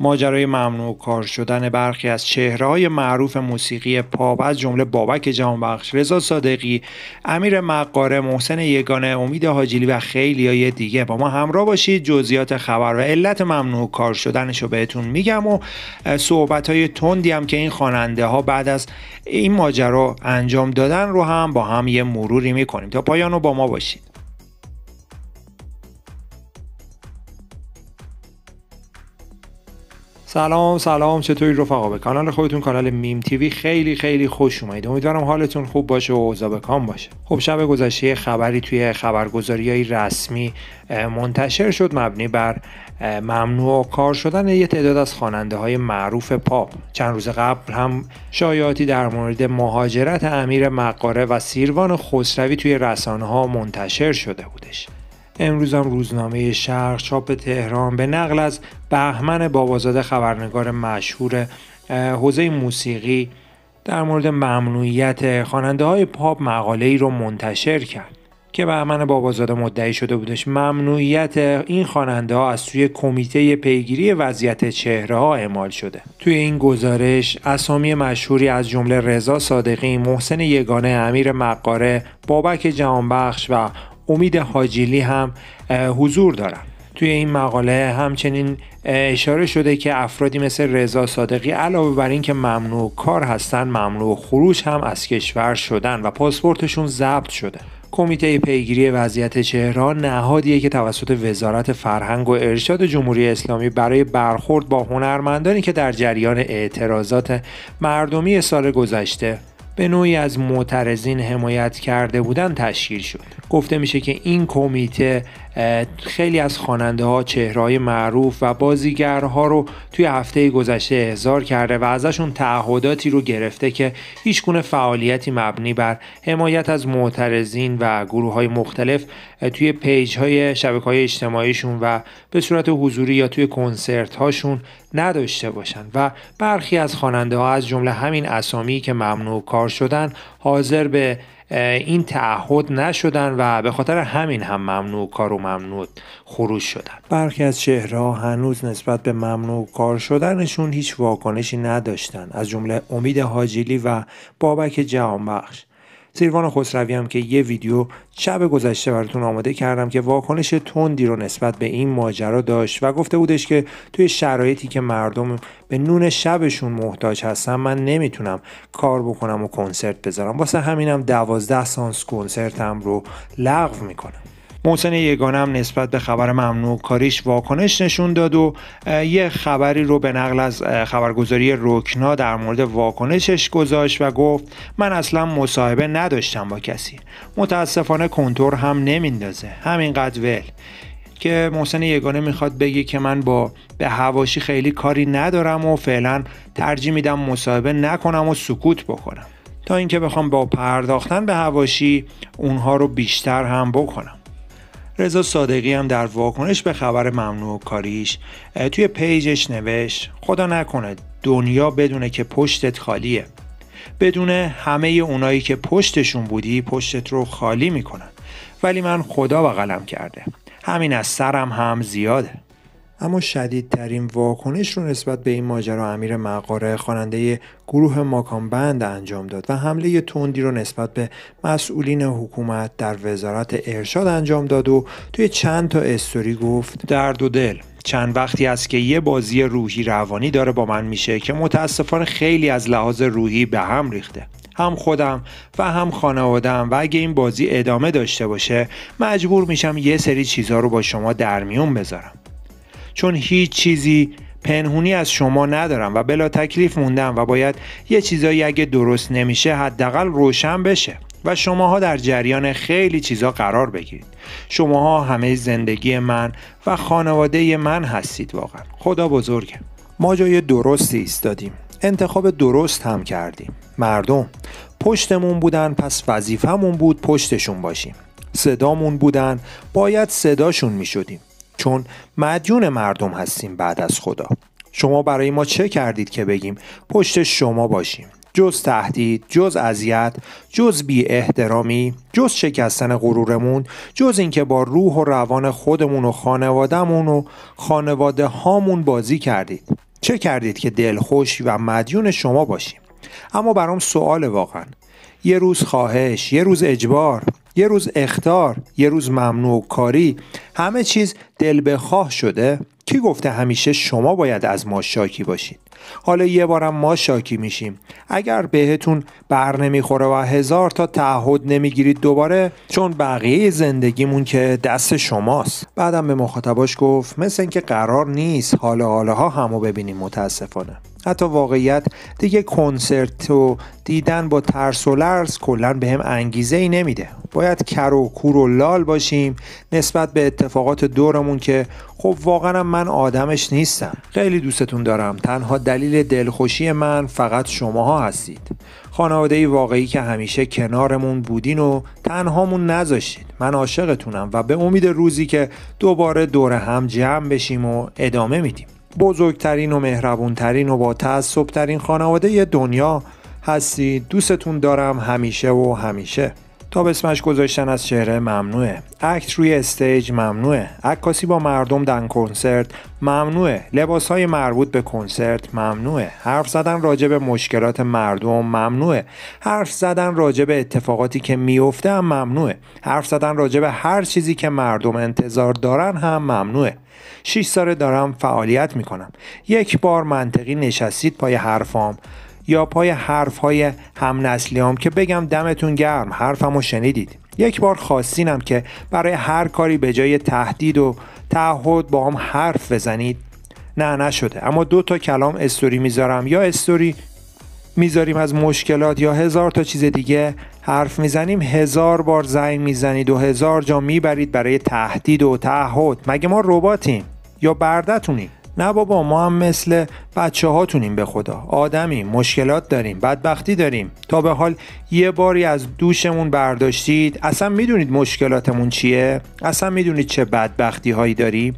ماجرای ممنوع کار شدن برخی از های معروف موسیقی پاپ از جمله بابک جهانبخش رضا صادقی امیر مقاره محسن یگانه امید حاجیلی و های دیگه با ما همراه باشید جزئیات خبر و علت ممنوع کار شدنش رو بهتون میگم و صحبت های تندی هم که این خواننده ها بعد از این ماجرا انجام دادن رو هم با هم یه مروری میکنیم تا پایان رو با ما باشید سلام سلام چطوری رفقا به کانال خودتون کانال میم تیوی خیلی خیلی خوش اومدید امیدوارم حالتون خوب باشه و اوضاع کام باشه خب شب گذشته خبری توی خبرگزاری های رسمی منتشر شد مبنی بر ممنوع کار شدن یه تعداد از خواننده های معروف پاپ چند روز قبل هم شایعاتی در مورد مهاجرت امیر مقاره و سیروان خسروی توی رسانه ها منتشر شده بودش امروز هم روزنامه شرق چاپ تهران به نقل از بهمن بابازاده خبرنگار مشهور حوزه موسیقی در مورد ممنوعیت خواننده های پاپ مقاله ای رو منتشر کرد که بهمن بابازاده مدعی شده بودش ممنوعیت این خواننده ها از سوی کمیته پیگیری وضعیت چهره ها اعمال شده توی این گزارش اسامی مشهوری از جمله رضا صادقی محسن یگانه امیر مقاره بابک جهانبخش و امید حاجیلی هم حضور دارن توی این مقاله همچنین اشاره شده که افرادی مثل رضا صادقی علاوه بر اینکه ممنوع کار هستند ممنوع خروج هم از کشور شدن و پاسپورتشون ضبط شده کمیته پیگیری وضعیت چهران نهادیه که توسط وزارت فرهنگ و ارشاد جمهوری اسلامی برای برخورد با هنرمندانی که در جریان اعتراضات مردمی سال گذشته به نوعی از معترضین حمایت کرده بودند تشکیل شد گفته میشه که این کمیته خیلی از خواننده ها چهرهای معروف و بازیگرها رو توی هفته گذشته احضار کرده و ازشون تعهداتی رو گرفته که هیچ گونه فعالیتی مبنی بر حمایت از معترضین و گروه های مختلف توی پیج های شبکه های اجتماعیشون و به صورت حضوری یا توی کنسرت هاشون نداشته باشند و برخی از خواننده ها از جمله همین اسامی که ممنوع کار شدن حاضر به این تعهد نشدن و به خاطر همین هم ممنوع کار و ممنوع خروج شدن برخی از شهرها هنوز نسبت به ممنوع کار شدنشون هیچ واکنشی نداشتند از جمله امید حاجیلی و بابک جهانبخش سیروان خسروی هم که یه ویدیو شب گذشته براتون آماده کردم که واکنش تندی رو نسبت به این ماجرا داشت و گفته بودش که توی شرایطی که مردم به نون شبشون محتاج هستن من نمیتونم کار بکنم و کنسرت بذارم واسه همینم دوازده سانس کنسرتم رو لغو میکنم محسن یگانه هم نسبت به خبر ممنوع کاریش واکنش نشون داد و یه خبری رو به نقل از خبرگزاری رکنا در مورد واکنشش گذاشت و گفت من اصلا مصاحبه نداشتم با کسی متاسفانه کنتور هم نمیندازه همینقدر ول که محسن یگانه میخواد بگی که من با به هواشی خیلی کاری ندارم و فعلا ترجیح میدم مصاحبه نکنم و سکوت بکنم تا اینکه بخوام با پرداختن به هواشی اونها رو بیشتر هم بکنم رضا صادقی هم در واکنش به خبر ممنوع کاریش توی پیجش نوشت خدا نکنه دنیا بدونه که پشتت خالیه بدون همه اونایی که پشتشون بودی پشتت رو خالی میکنن ولی من خدا و قلم کرده همین از سرم هم زیاده اما شدیدترین واکنش رو نسبت به این ماجرا امیر مقاره خواننده گروه ماکان بند انجام داد و حمله تندی رو نسبت به مسئولین حکومت در وزارت ارشاد انجام داد و توی چند تا استوری گفت درد و دل چند وقتی است که یه بازی روحی روانی داره با من میشه که متاسفانه خیلی از لحاظ روحی به هم ریخته هم خودم و هم خانوادم و اگه این بازی ادامه داشته باشه مجبور میشم یه سری چیزها رو با شما در میون بذارم چون هیچ چیزی پنهونی از شما ندارم و بلا تکلیف موندم و باید یه چیزایی اگه درست نمیشه حداقل روشن بشه و شماها در جریان خیلی چیزا قرار بگیرید شماها همه زندگی من و خانواده من هستید واقعا خدا بزرگه ما جای درستی ایستادیم انتخاب درست هم کردیم مردم پشتمون بودن پس وظیفهمون بود پشتشون باشیم صدامون بودن باید صداشون می شدیم چون مدیون مردم هستیم بعد از خدا شما برای ما چه کردید که بگیم پشت شما باشیم جز تهدید جز اذیت جز بی احترامی جز شکستن غرورمون جز اینکه با روح و روان خودمون و خانوادهمون و خانواده هامون بازی کردید چه کردید که دلخوش و مدیون شما باشیم اما برام سوال واقعا یه روز خواهش یه روز اجبار یه روز اختار یه روز ممنوع کاری همه چیز دل بخواه شده کی گفته همیشه شما باید از ما شاکی باشید حالا یه بارم ما شاکی میشیم اگر بهتون بر نمیخوره و هزار تا تعهد نمیگیرید دوباره چون بقیه زندگیمون که دست شماست بعدم به مخاطباش گفت مثل اینکه قرار نیست حالا حالا ها همو ببینیم متاسفانه حتی واقعیت دیگه کنسرت و دیدن با ترس و لرز کلا به هم انگیزه ای نمیده باید کر و کور و لال باشیم نسبت به اتفاقات دورمون که خب واقعا من آدمش نیستم خیلی دوستتون دارم تنها دلیل دلخوشی من فقط شماها هستید خانواده واقعی که همیشه کنارمون بودین و تنهامون نذاشتید من عاشقتونم و به امید روزی که دوباره دور هم جمع بشیم و ادامه میدیم بزرگترین و مهربونترین و با تعصبترین خانواده دنیا هستید دوستتون دارم همیشه و همیشه تاب اسمش گذاشتن از چهره ممنوعه اکت روی استیج ممنوعه عکاسی با مردم در کنسرت ممنوعه لباس های مربوط به کنسرت ممنوعه حرف زدن راجع به مشکلات مردم ممنوعه حرف زدن راجع به اتفاقاتی که میفته هم ممنوعه حرف زدن راجع به هر چیزی که مردم انتظار دارن هم ممنوعه 6 ساله دارم فعالیت میکنم یک بار منطقی نشستید پای حرفام یا پای حرف های هم هم که بگم دمتون گرم حرفمو شنیدید یک بار خواستینم که برای هر کاری به جای تهدید و تعهد با هم حرف بزنید نه نشده اما دو تا کلام استوری میذارم یا استوری میذاریم از مشکلات یا هزار تا چیز دیگه حرف میزنیم هزار بار زنگ میزنید و هزار جا میبرید برای تهدید و تعهد مگه ما رباتیم یا بردتونیم نه بابا ما هم مثل بچه هاتونیم به خدا آدمیم مشکلات داریم بدبختی داریم تا به حال یه باری از دوشمون برداشتید اصلا میدونید مشکلاتمون چیه اصلا میدونید چه بدبختی هایی داریم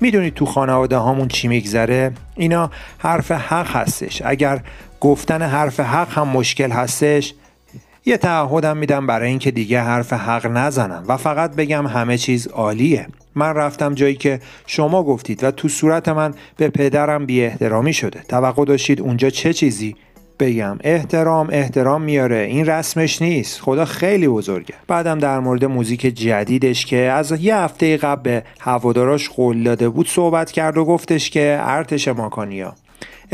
میدونید تو خانواده هامون چی میگذره اینا حرف حق هستش اگر گفتن حرف حق هم مشکل هستش یه تعهدم میدم برای اینکه دیگه حرف حق نزنم و فقط بگم همه چیز عالیه من رفتم جایی که شما گفتید و تو صورت من به پدرم بی احترامی شده توقع داشتید اونجا چه چیزی بگم احترام احترام میاره این رسمش نیست خدا خیلی بزرگه بعدم در مورد موزیک جدیدش که از یه هفته قبل به هواداراش قول داده بود صحبت کرد و گفتش که ارتش ماکانیا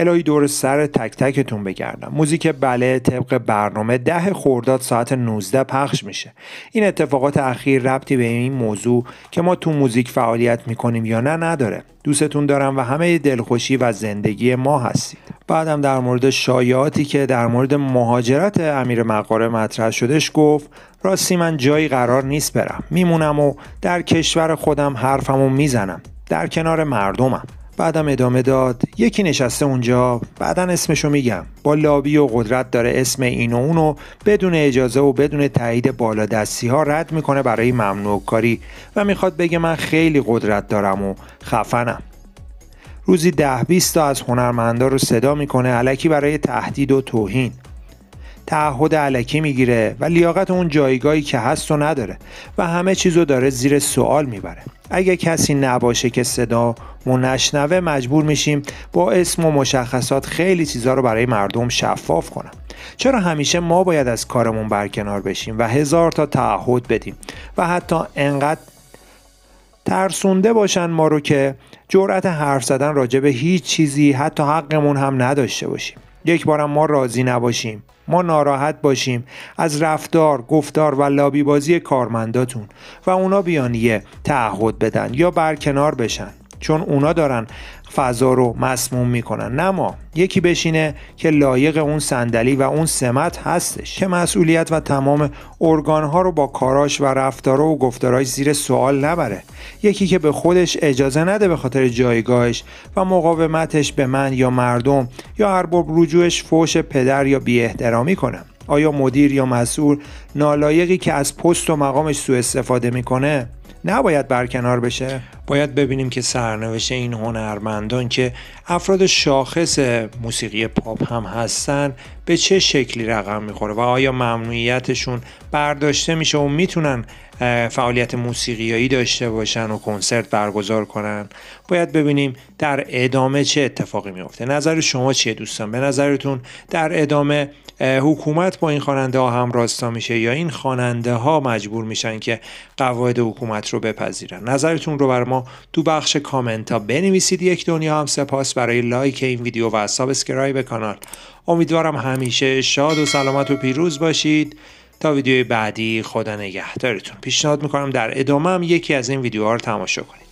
الهی دور سر تک تکتون بگردم موزیک بله طبق برنامه ده خورداد ساعت 19 پخش میشه این اتفاقات اخیر ربطی به این موضوع که ما تو موزیک فعالیت میکنیم یا نه نداره دوستتون دارم و همه دلخوشی و زندگی ما هستید بعدم در مورد شایعاتی که در مورد مهاجرت امیر مقاره مطرح شدش گفت راستی من جایی قرار نیست برم میمونم و در کشور خودم حرفمو میزنم در کنار مردمم بعدم ادامه داد یکی نشسته اونجا بعدا اسمشو میگم با لابی و قدرت داره اسم این و اونو بدون اجازه و بدون تایید بالادستی ها رد میکنه برای ممنوع کاری و میخواد بگه من خیلی قدرت دارم و خفنم روزی ده بیست تا از هنرمندا رو صدا میکنه علکی برای تهدید و توهین تعهد علکی میگیره و لیاقت اون جایگاهی که هست و نداره و همه چیزو داره زیر سوال میبره اگه کسی نباشه که صدا و نشنوه مجبور میشیم با اسم و مشخصات خیلی چیزها رو برای مردم شفاف کنم چرا همیشه ما باید از کارمون برکنار بشیم و هزار تا تعهد بدیم و حتی انقدر ترسونده باشن ما رو که جرأت حرف زدن راجع به هیچ چیزی حتی حقمون هم نداشته باشیم یک بارم ما راضی نباشیم ما ناراحت باشیم از رفتار گفتار و لابیبازی کارمنداتون و اونا بیانیه یه تعهد بدن یا برکنار بشن چون اونا دارن فضا رو مسموم میکنن نه ما یکی بشینه که لایق اون صندلی و اون سمت هستش که مسئولیت و تمام ارگانها رو با کاراش و رفتارها و گفتاراش زیر سوال نبره یکی که به خودش اجازه نده به خاطر جایگاهش و مقاومتش به من یا مردم یا هر ارباب رجوعش فوش پدر یا بی احترامی کنه آیا مدیر یا مسئول نالایقی که از پست و مقامش سوء استفاده میکنه نباید برکنار بشه باید ببینیم که سرنوشت این هنرمندان که افراد شاخص موسیقی پاپ هم هستن به چه شکلی رقم میخوره و آیا ممنوعیتشون برداشته میشه و میتونن فعالیت موسیقیایی داشته باشن و کنسرت برگزار کنن باید ببینیم در ادامه چه اتفاقی میفته نظر شما چیه دوستان به نظرتون در ادامه حکومت با این خواننده ها راستا میشه یا این خواننده ها مجبور میشن که قواعد حکومت رو بپذیرن نظرتون رو بر ما تو بخش کامنت ها بنویسید یک دنیا هم سپاس برای لایک این ویدیو و سابسکرایب کانال امیدوارم همیشه شاد و سلامت و پیروز باشید تا ویدیو بعدی خدا نگهدارتون پیشنهاد میکنم در ادامه هم یکی از این ویدیوها رو تماشا کنید